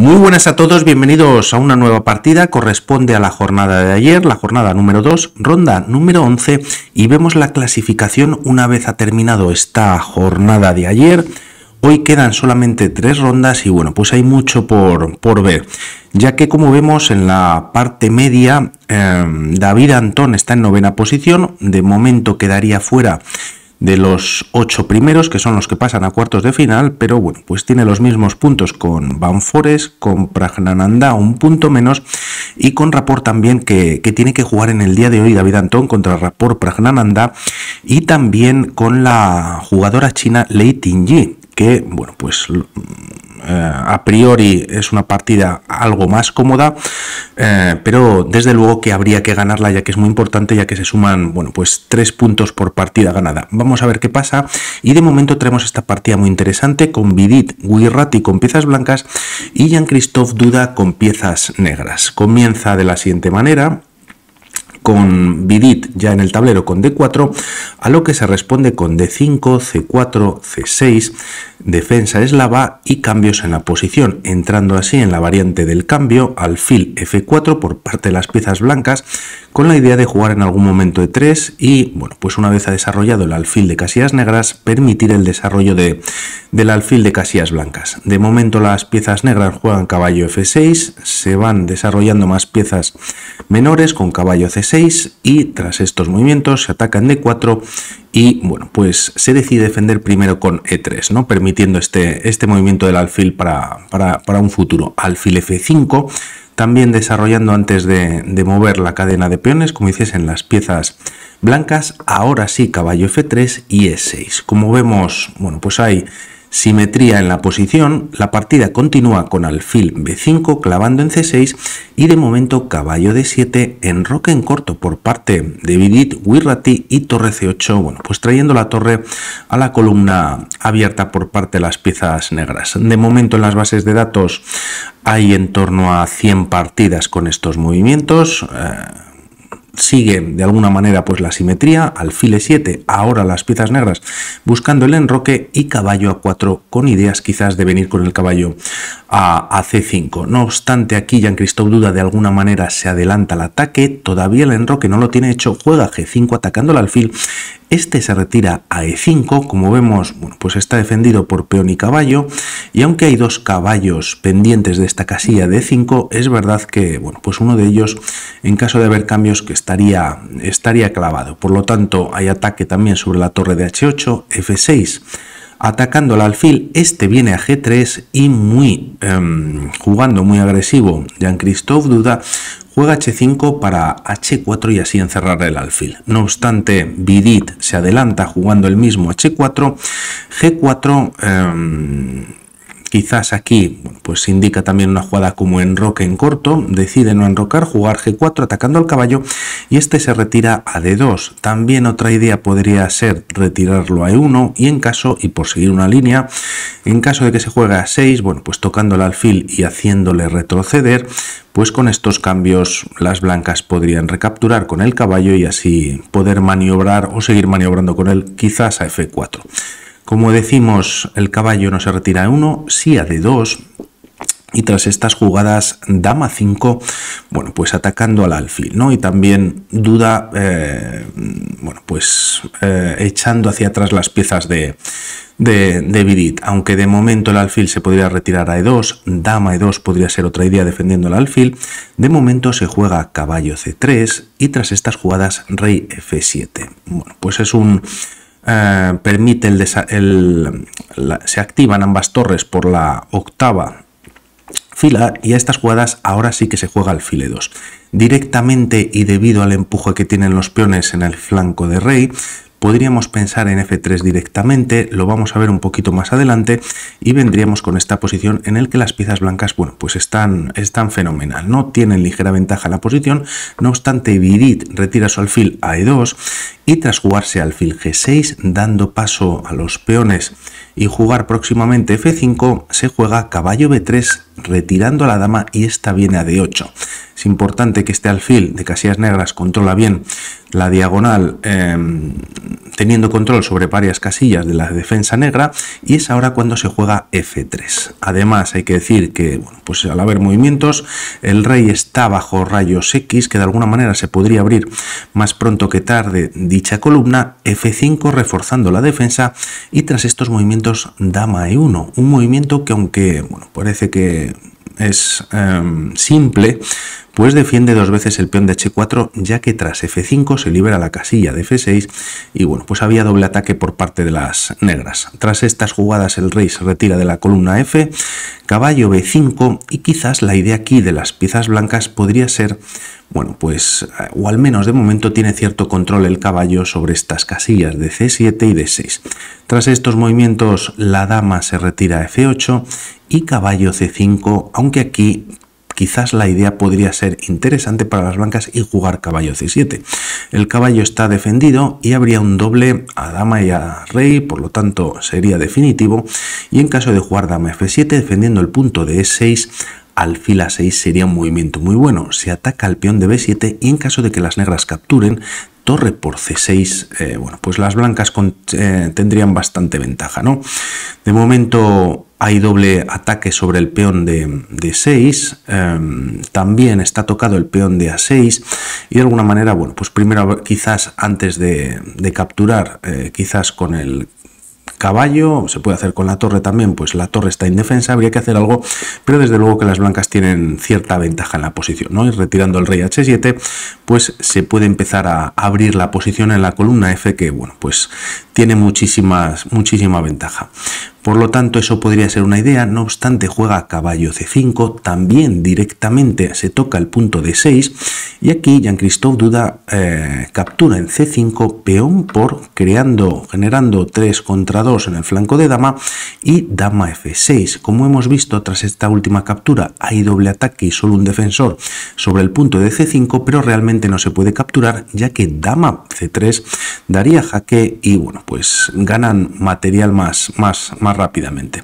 Muy buenas a todos, bienvenidos a una nueva partida, corresponde a la jornada de ayer, la jornada número 2, ronda número 11 y vemos la clasificación una vez ha terminado esta jornada de ayer. Hoy quedan solamente tres rondas y bueno, pues hay mucho por, por ver, ya que como vemos en la parte media, eh, David Antón está en novena posición, de momento quedaría fuera de los ocho primeros, que son los que pasan a cuartos de final, pero bueno, pues tiene los mismos puntos con Banfores, con Pragnananda un punto menos y con Rapport también que, tiene que jugar en el día de hoy David Antón contra Rapport, Pragnananda y también con la jugadora china Lei Tingyi que, bueno, pues eh, a priori es una partida algo más cómoda, eh, pero desde luego que habría que ganarla ya que es muy importante, ya que se suman, bueno, pues tres puntos por partida ganada. Vamos a ver qué pasa y de momento tenemos esta partida muy interesante con Vidit Wirrati con piezas blancas y Jean-Christophe Duda con piezas negras. Comienza de la siguiente manera, con Bidit ya en el tablero con D4, a lo que se responde con D5, C4, C6, defensa eslava y cambios en la posición, entrando así en la variante del cambio alfil f4 por parte de las piezas blancas con la idea de jugar en algún momento de 3 y, bueno, pues una vez ha desarrollado el alfil de casillas negras, permitir el desarrollo de, del alfil de casillas blancas. De momento las piezas negras juegan caballo f6, se van desarrollando más piezas menores con caballo c6 y tras estos movimientos se atacan d4 y bueno, pues se decide defender primero con E3, ¿no? Permitiendo este, este movimiento del alfil para, para, un futuro. Alfil F5, también desarrollando antes de, de, mover la cadena de peones, como hiciesen las piezas blancas, ahora sí caballo F3 y E6. Como vemos, bueno, pues hay simetría en la posición, la partida continúa con alfil b5 clavando en c6 y de momento caballo d7, en roque en corto por parte de Vidit, Wirrati y torre c8, bueno, pues trayendo la torre a la columna abierta por parte de las piezas negras. De momento en las bases de datos hay en torno a 100 partidas con estos movimientos. Eh, sigue de alguna manera pues la simetría, alfil e 7, ahora las piezas negras, buscando el enroque y caballo a 4 con ideas quizás de venir con el caballo a, C5. No obstante, aquí Jean Christophe Duda de alguna manera se adelanta el ataque, todavía el enroque no lo tiene hecho, juega G5 atacando al alfil, este se retira a E5, como vemos, bueno, pues está defendido por peón y caballo, y aunque hay dos caballos pendientes de esta casilla de 5 es verdad que bueno, pues uno de ellos en caso de haber cambios que está estaría, clavado. Por lo tanto, hay ataque también sobre la torre de H8, F6. Atacando al alfil, este viene a G3 y muy em, jugando muy agresivo. Jan christophe Duda juega H5 para H4 y así encerrar el alfil. No obstante, Vidit se adelanta jugando el mismo H4, G4, Quizás aquí se pues indica también una jugada como enroque en corto, decide no enrocar, jugar G4 atacando al caballo y este se retira a D2. También otra idea podría ser retirarlo a E1 y en caso, y por seguir una línea, en caso de que se juegue a 6, bueno, pues tocando el alfil y haciéndole retroceder, pues con estos cambios las blancas podrían recapturar con el caballo y así poder maniobrar o seguir maniobrando con él quizás a F4. Como decimos, el caballo no se retira a 1, sí a d 2. Y tras estas jugadas, dama 5, bueno, pues atacando al alfil, ¿no? Y también duda, eh, bueno, pues eh, echando hacia atrás las piezas de, de, Aunque de momento el alfil se podría retirar a E2, dama E2 podría ser otra idea defendiendo el alfil, de momento se juega caballo C3 y tras estas jugadas rey F7. Bueno, pues es un eh, permite el, se activan ambas torres por la octava fila y a estas jugadas ahora sí que se juega al 2 Directamente y debido al empuje que tienen los peones en el flanco de rey, podríamos pensar en F3 directamente, lo vamos a ver un poquito más adelante y vendríamos con esta posición en el que las piezas blancas, bueno, pues están, están fenomenal, no tienen ligera ventaja en la posición, no obstante Virid retira su alfil a E2 y tras jugarse alfil G6 dando paso a los peones y jugar próximamente F5 se juega caballo B3 retirando a la dama y esta viene a D8. Es importante que este alfil de casillas negras controla bien la diagonal em, teniendo control sobre varias casillas de la defensa negra y es ahora cuando se juega F3. Además hay que decir que pues al haber movimientos el rey está bajo rayos X que de alguna manera se podría abrir más pronto que tarde dicha columna F5 reforzando la defensa y tras estos movimientos dama E1, un movimiento que aunque bueno, parece que es em, simple, pues defiende dos veces el peón de h4 ya que tras f5 se libera la casilla de f6 y bueno, pues había doble ataque por parte de las negras. Tras estas jugadas el rey se retira de la columna f, caballo b5 y quizás la idea aquí de las piezas blancas podría ser bueno, pues, o al menos de momento tiene cierto control el caballo sobre estas casillas de C7 y D6. Tras estos movimientos, la dama se retira a F8 y caballo C5, aunque aquí quizás la idea podría ser interesante para las blancas y jugar caballo c7. El caballo está defendido y habría un doble a dama y a rey, por lo tanto sería definitivo. Y en caso de jugar dama f7, defendiendo el punto de e6, alfil a 6 sería un movimiento muy bueno. Se ataca al peón de b7 y en caso de que las negras capturen, torre por c6, eh, bueno, pues las blancas eh, tendrían bastante ventaja, ¿no? De momento hay doble ataque sobre el peón de, de 6, em, también está tocado el peón de a6 y de alguna manera, bueno, pues primero quizás antes de, capturar, eh, quizás con el caballo, se puede hacer con la torre también, pues la torre está indefensa, habría que hacer algo, pero desde luego que las blancas tienen cierta ventaja en la posición, ¿no? Y retirando el rey h7, pues se puede empezar a abrir la posición en la columna f que, bueno, pues tiene muchísimas, muchísima ventaja. Por lo tanto, eso podría ser una idea, no obstante juega caballo c5, también directamente se toca el punto d6 y aquí Jan christophe Duda eh, captura en c5 peón por creando, generando 3 contra 2 en el flanco de dama y dama f6. Como hemos visto tras esta última captura hay doble ataque y solo un defensor sobre el punto de c5 pero realmente no se puede capturar ya que dama c3 daría jaque y bueno pues ganan material más, más, más rápidamente.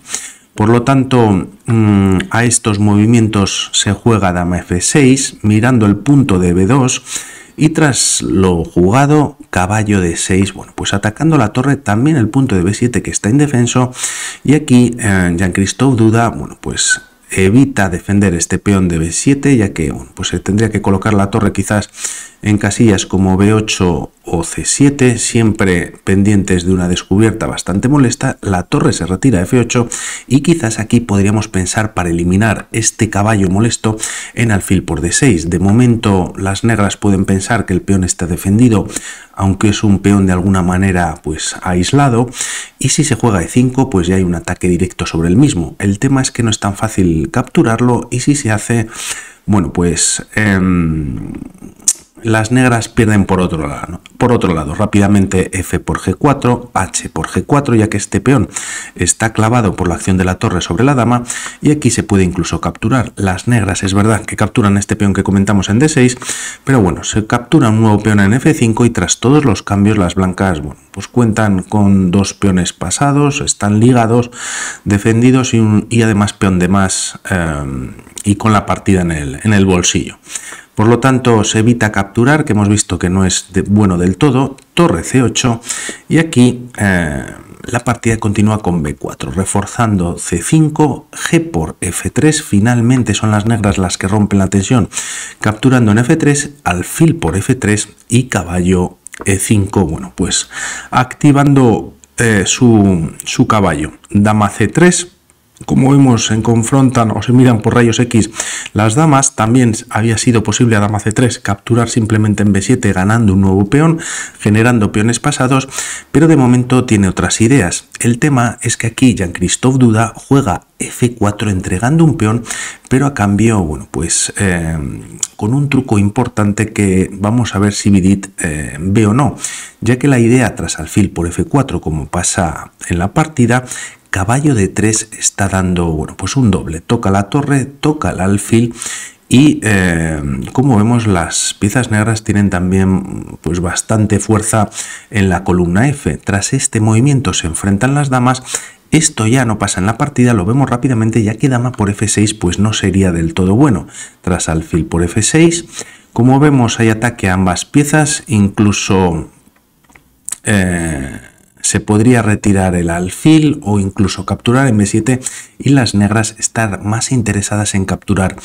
Por lo tanto, mm, a estos movimientos se juega dama f6, mirando el punto de b2 y tras lo jugado, caballo de 6, bueno, pues atacando la torre, también el punto de b7 que está indefenso. Y aquí eh, Jean-Christophe Duda, bueno, pues evita defender este peón de b7, ya que, pues se tendría que colocar la torre quizás en casillas como B8 o C7, siempre pendientes de una descubierta bastante molesta, la torre se retira a F8 y quizás aquí podríamos pensar para eliminar este caballo molesto en alfil por D6. De momento las negras pueden pensar que el peón está defendido, aunque es un peón de alguna manera pues aislado, y si se juega E5 pues ya hay un ataque directo sobre el mismo. El tema es que no es tan fácil capturarlo y si se hace, bueno pues... Em, las negras pierden por otro lado, por otro lado, rápidamente F por G4, H por G4, ya que este peón está clavado por la acción de la torre sobre la dama y aquí se puede incluso capturar. Las negras es verdad que capturan este peón que comentamos en D6, pero bueno, se captura un nuevo peón en F5 y tras todos los cambios las blancas pues cuentan con dos peones pasados, están ligados, defendidos y, y además peón de más em, y con la partida en el, en el bolsillo. Por lo tanto, se evita capturar, que hemos visto que no es bueno del todo, torre C8 y aquí eh, la partida continúa con B4, reforzando C5, G por F3, finalmente son las negras las que rompen la tensión, capturando en F3, alfil por F3 y caballo E5, bueno, pues activando eh, su, su caballo, dama C3, como vemos, se confrontan o se miran por rayos X las damas. También había sido posible a dama C3 capturar simplemente en B7 ganando un nuevo peón, generando peones pasados, pero de momento tiene otras ideas. El tema es que aquí Jean-Christophe Duda juega F4 entregando un peón, pero a cambio, bueno, pues eh, con un truco importante que vamos a ver si Vidit eh, ve o no, ya que la idea tras alfil por F4, como pasa en la partida, caballo de 3 está dando bueno, pues un doble. Toca la torre, toca el alfil y eh, como vemos las piezas negras tienen también pues bastante fuerza en la columna F. Tras este movimiento se enfrentan las damas esto ya no pasa en la partida, lo vemos rápidamente ya que dama por f6 pues no sería del todo bueno. Tras alfil por f6, como vemos hay ataque a ambas piezas, incluso eh, se podría retirar el alfil o incluso capturar m 7 y las negras estar más interesadas en capturar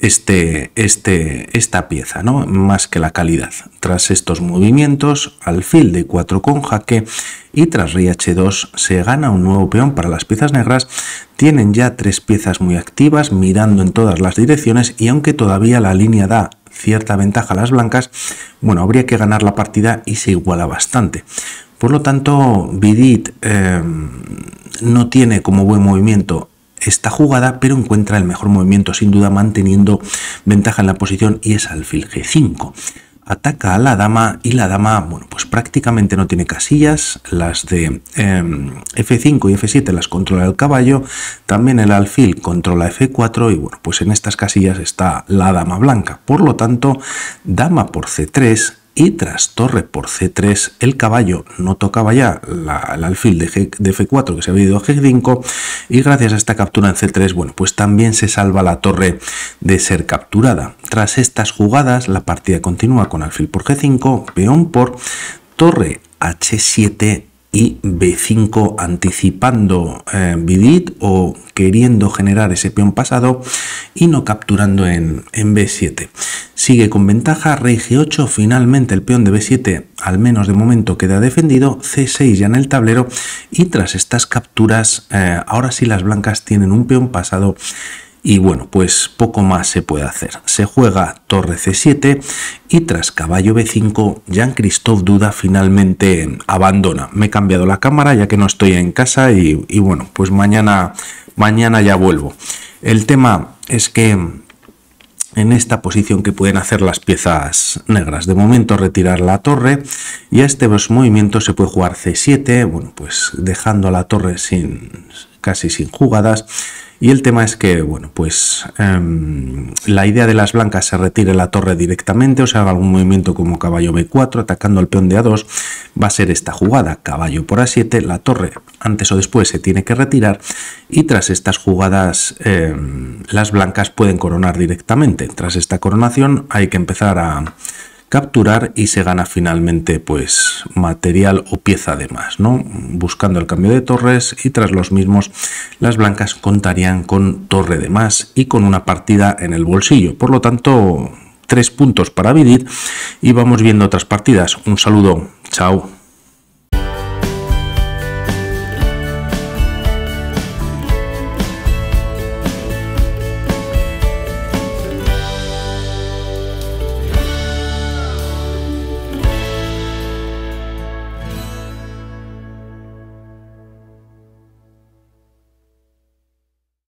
este, este, esta pieza, ¿no? más que la calidad. Tras estos movimientos, alfil de 4 con jaque y tras rey h2 se gana un nuevo peón para las piezas negras. Tienen ya tres piezas muy activas, mirando en todas las direcciones y aunque todavía la línea da cierta ventaja a las blancas, bueno, habría que ganar la partida y se iguala bastante. Por lo tanto, Vidit em, no tiene como buen movimiento esta jugada, pero encuentra el mejor movimiento, sin duda manteniendo ventaja en la posición y es alfil g5. Ataca a la dama y la dama, bueno, pues prácticamente no tiene casillas, las de em, f5 y f7 las controla el caballo, también el alfil controla f4 y bueno, pues en estas casillas está la dama blanca. Por lo tanto, dama por c3, y tras torre por c3 el caballo no tocaba ya el alfil de, de, f4 que se había ido a g5 y gracias a esta captura en c3 bueno pues también se salva la torre de ser capturada tras estas jugadas la partida continúa con alfil por g5 peón por torre h7 y B5 anticipando eh, o queriendo generar ese peón pasado y no capturando en, B7. Sigue con ventaja Rey G8, finalmente el peón de B7 al menos de momento queda defendido, C6 ya en el tablero y tras estas capturas eh, ahora sí las blancas tienen un peón pasado y bueno, pues poco más se puede hacer. Se juega torre c7 y tras caballo b5, Jean-Christophe Duda finalmente abandona. Me he cambiado la cámara ya que no estoy en casa y, bueno, pues mañana, mañana ya vuelvo. El tema es que en esta posición que pueden hacer las piezas negras. De momento retirar la torre y a este movimiento se puede jugar c7, bueno, pues dejando a la torre sin, casi sin jugadas. Y el tema es que, bueno, pues em, la idea de las blancas se retire la torre directamente, o sea, algún movimiento como caballo b4 atacando al peón de a2, va a ser esta jugada, caballo por a7, la torre antes o después se tiene que retirar y tras estas jugadas em, las blancas pueden coronar directamente. Tras esta coronación hay que empezar a capturar y se gana finalmente pues material o pieza de más, ¿no? Buscando el cambio de torres y tras los mismos las blancas contarían con torre de más y con una partida en el bolsillo. Por lo tanto, tres puntos para vivir y vamos viendo otras partidas. Un saludo, chao.